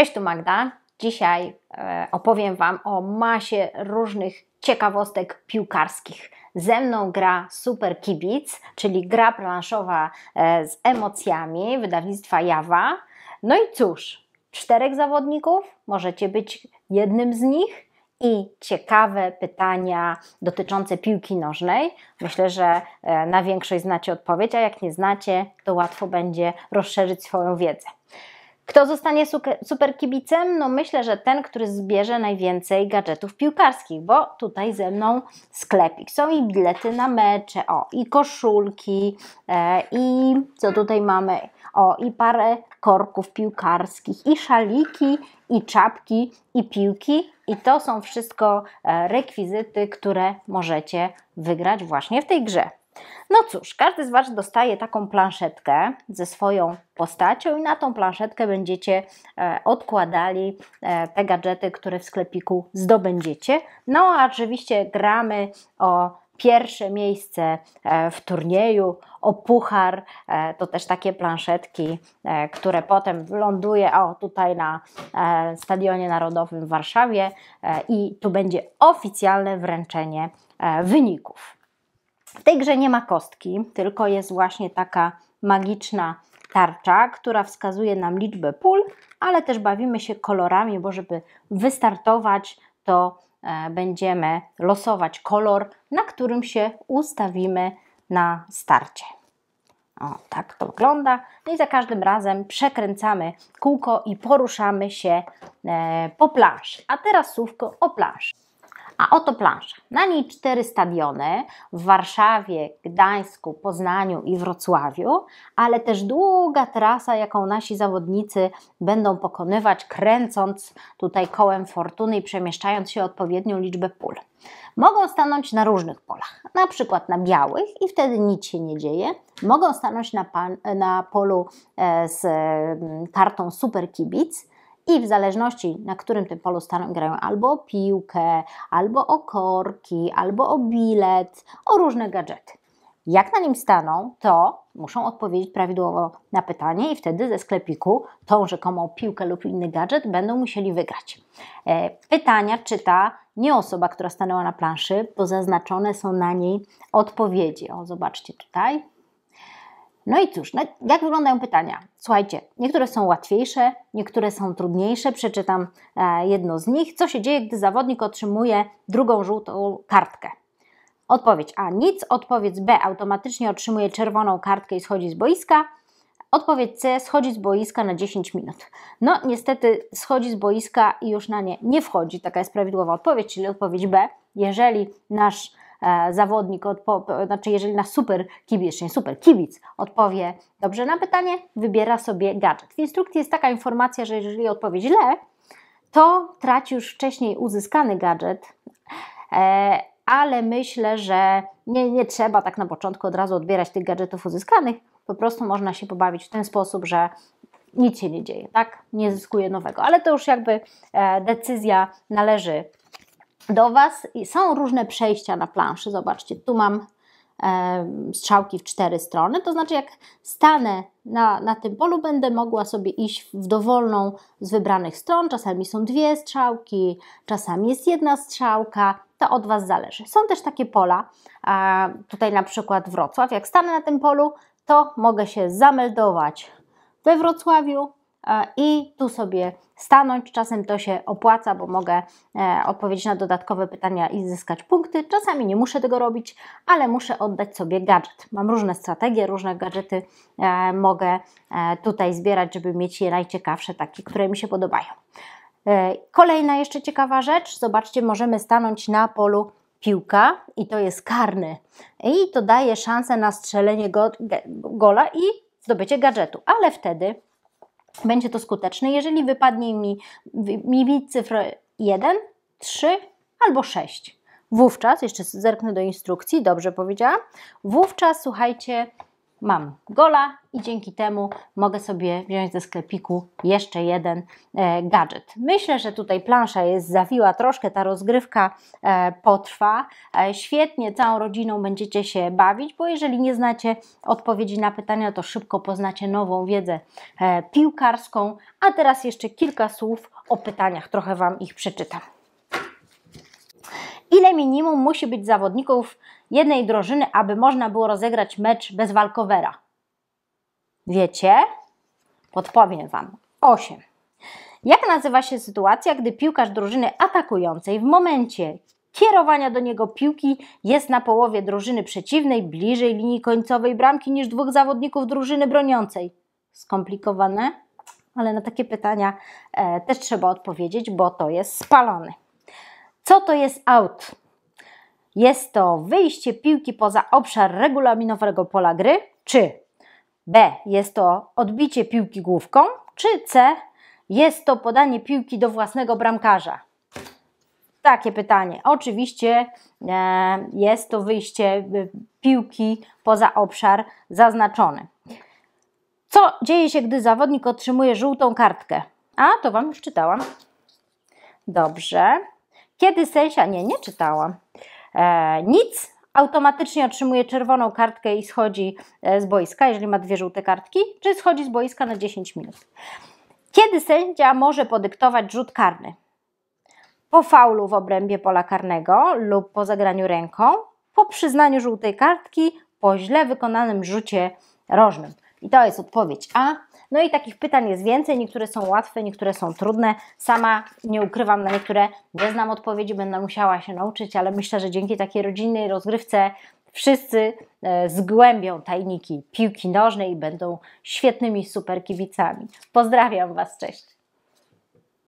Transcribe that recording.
Cześć, tu Magda. Dzisiaj e, opowiem Wam o masie różnych ciekawostek piłkarskich. Ze mną gra Super Kibic, czyli gra planszowa e, z emocjami wydawnictwa Jawa. No i cóż, czterech zawodników, możecie być jednym z nich i ciekawe pytania dotyczące piłki nożnej. Myślę, że e, na większość znacie odpowiedź, a jak nie znacie, to łatwo będzie rozszerzyć swoją wiedzę. Kto zostanie super kibicem? No myślę, że ten, który zbierze najwięcej gadżetów piłkarskich, bo tutaj ze mną sklepik. Są i bilety na mecze, o, i koszulki, e, i co tutaj mamy? O, i parę korków piłkarskich, i szaliki, i czapki, i piłki. I to są wszystko e, rekwizyty, które możecie wygrać właśnie w tej grze. No cóż, każdy z Was dostaje taką planszetkę ze swoją postacią i na tą planszetkę będziecie e, odkładali e, te gadżety, które w sklepiku zdobędziecie. No a oczywiście gramy o pierwsze miejsce e, w turnieju, o puchar, to też takie planszetki, które potem ląduje o, tutaj na Stadionie Narodowym w Warszawie i tu będzie oficjalne wręczenie wyników. W tej grze nie ma kostki, tylko jest właśnie taka magiczna tarcza, która wskazuje nam liczbę pól, ale też bawimy się kolorami, bo żeby wystartować, to e, będziemy losować kolor, na którym się ustawimy na starcie. O, tak to wygląda. No i za każdym razem przekręcamy kółko i poruszamy się e, po plaż. A teraz słówko o plaż. A oto plansza. Na niej cztery stadiony w Warszawie, Gdańsku, Poznaniu i Wrocławiu, ale też długa trasa, jaką nasi zawodnicy będą pokonywać, kręcąc tutaj kołem fortuny i przemieszczając się odpowiednią liczbę pól. Mogą stanąć na różnych polach, na przykład na białych i wtedy nic się nie dzieje. Mogą stanąć na, pan, na polu e, z kartą mm, super kibic i w zależności na którym tym polu staną grają albo o piłkę, albo o korki, albo o bilet, o różne gadżety. Jak na nim staną, to muszą odpowiedzieć prawidłowo na pytanie i wtedy ze sklepiku tą rzekomą piłkę lub inny gadżet będą musieli wygrać. E, pytania czyta nie osoba, która stanęła na planszy, bo zaznaczone są na niej odpowiedzi. O, zobaczcie tutaj. No i cóż, no, jak wyglądają pytania? Słuchajcie, niektóre są łatwiejsze, niektóre są trudniejsze. Przeczytam e, jedno z nich. Co się dzieje, gdy zawodnik otrzymuje drugą żółtą kartkę? Odpowiedź A nic, odpowiedź B automatycznie otrzymuje czerwoną kartkę i schodzi z boiska. Odpowiedź C schodzi z boiska na 10 minut. No niestety schodzi z boiska i już na nie nie wchodzi. Taka jest prawidłowa odpowiedź, czyli odpowiedź B. Jeżeli nasz E, zawodnik, odpo- znaczy jeżeli na super kibicznie, super kibic odpowie dobrze na pytanie, wybiera sobie gadżet. W instrukcji jest taka informacja, że jeżeli odpowie źle, to traci już wcześniej uzyskany gadżet, e, ale myślę, że nie, nie trzeba tak na początku od razu odbierać tych gadżetów uzyskanych, po prostu można się pobawić w ten sposób, że nic się nie dzieje, tak? Nie zyskuje nowego, ale to już jakby e, decyzja należy do Was. I są różne przejścia na planszy. Zobaczcie, tu mam e, strzałki w cztery strony. To znaczy, jak stanę na, na tym polu, będę mogła sobie iść w dowolną z wybranych stron. Czasami są dwie strzałki, czasami jest jedna strzałka to od Was zależy. Są też takie pola, tutaj na przykład Wrocław. Jak stanę na tym polu, to mogę się zameldować we Wrocławiu E, i tu sobie stanąć. Czasem to się opłaca, bo mogę e, odpowiedzieć na dodatkowe pytania i zyskać punkty. Czasami nie muszę tego robić, ale muszę oddać sobie gadżet. Mam różne strategie, różne gadżety e, mogę tutaj zbierać, żeby mieć je najciekawsze, takie, które mi się podobają. Kolejna jeszcze ciekawa rzecz, zobaczcie, możemy stanąć na polu piłka i to jest karny. I to daje szansę na strzelenie go, gola i zdobycie gadżetu, ale wtedy będzie to skuteczne. Jeżeli wypadnie mi, mi cyfr 1, 3 albo 6, wówczas, jeszcze zerknę do instrukcji, dobrze powiedziałam, wówczas słuchajcie, mam gola i dzięki temu mogę sobie wziąć ze sklepiku jeszcze jeden e, gadżet. Myślę, że tutaj plansza jest zawiła troszkę, ta rozgrywka e, potrwa. E, świetnie całą rodziną będziecie się bawić, bo jeżeli nie znacie odpowiedzi na pytania, to szybko poznacie nową wiedzę piłkarską. A teraz jeszcze kilka słów o pytaniach, trochę Wam ich przeczytam ile minimum musi być zawodników jednej drużyny, aby można było rozegrać mecz bez walkowera? Wiecie? Podpowiem Wam. 8. Jak nazywa się sytuacja, gdy piłkarz drużyny atakującej w momencie kierowania do niego piłki jest na połowie drużyny przeciwnej bliżej linii końcowej bramki niż dwóch zawodników drużyny broniącej? Skomplikowane, ale na takie pytania e, też trzeba odpowiedzieć, bo to jest spalony. Co to jest out? Jest to wyjście piłki poza obszar regulaminowego pola gry, czy B jest to odbicie piłki główką, czy C jest to podanie piłki do własnego bramkarza? Takie pytanie. Oczywiście e, jest to wyjście e, piłki poza obszar zaznaczony. Co dzieje się, gdy zawodnik otrzymuje żółtą kartkę? A, to Wam już czytałam. Dobrze. Kiedy Sensia nie, nie czytałam, e, nic, automatycznie otrzymuje czerwoną kartkę i schodzi e, z boiska, jeżeli ma dwie żółte kartki, czy schodzi z boiska na 10 minut. Kiedy sędzia może podyktować rzut karny? Po faulu w obrębie pola karnego lub po zagraniu ręką, po przyznaniu żółtej kartki, po źle wykonanym rzucie rożnym. I to jest odpowiedź A. No i takich pytań jest więcej, niektóre są łatwe, niektóre są trudne. Sama nie ukrywam, na niektóre nie znam odpowiedzi, będę musiała się nauczyć, ale myślę, że dzięki takiej rodzinnej rozgrywce wszyscy e, zgłębią tajniki piłki nożnej i będą świetnymi superkibicami. Pozdrawiam Was, cześć!